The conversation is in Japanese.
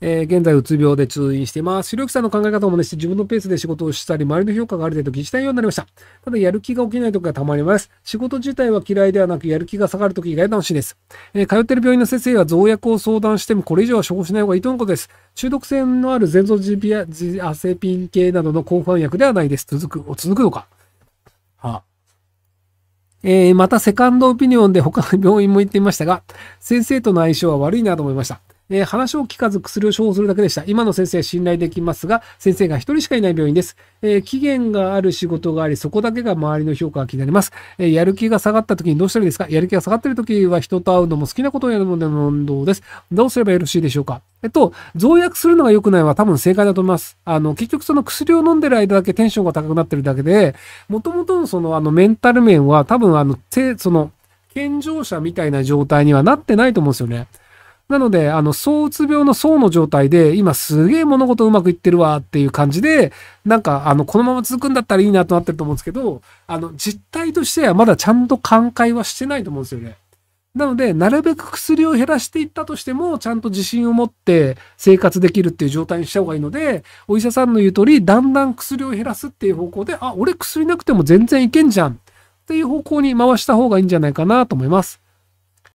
えー、現在、うつ病で通院しています。ひろゆきさんの考え方もね、自分のペースで仕事をしたり、周りの評価がある程度気に対応ようになりました。ただ、やる気が起きない時がたまります。仕事自体は嫌いではなく、やる気が下がる時以外楽しいです。えー、通ってる病院の先生は増薬を相談しても、これ以上は処方しない方がいいとのことです。中毒性のあるゼ臓ゾジビア、ジアセピン系などの抗不安薬ではないです。続く、続くのか。はあえー、またセカンドオピニオンで他の病院も行っていましたが、先生との相性は悪いなと思いました。えー、話を聞かず薬を処方するだけでした。今の先生信頼できますが、先生が一人しかいない病院です。えー、期限がある仕事があり、そこだけが周りの評価が気になります。えー、やる気が下がった時にどうしたらいいですかやる気が下がってる時は人と会うのも好きなことをやるのでも運動です。どうすればよろしいでしょうかえっと、増薬するのが良くないは多分正解だと思います。あの、結局その薬を飲んでる間だけテンションが高くなってるだけで、もともとのその、あの、メンタル面は多分あの、その、健常者みたいな状態にはなってないと思うんですよね。なので、あの、躁うつ病の相の状態で、今すげえ物事うまくいってるわっていう感じで、なんか、あの、このまま続くんだったらいいなとなってると思うんですけど、あの、実態としてはまだちゃんと寛解はしてないと思うんですよね。なので、なるべく薬を減らしていったとしても、ちゃんと自信を持って生活できるっていう状態にした方がいいので、お医者さんの言う通り、だんだん薬を減らすっていう方向で、あ、俺薬なくても全然いけんじゃんっていう方向に回した方がいいんじゃないかなと思います。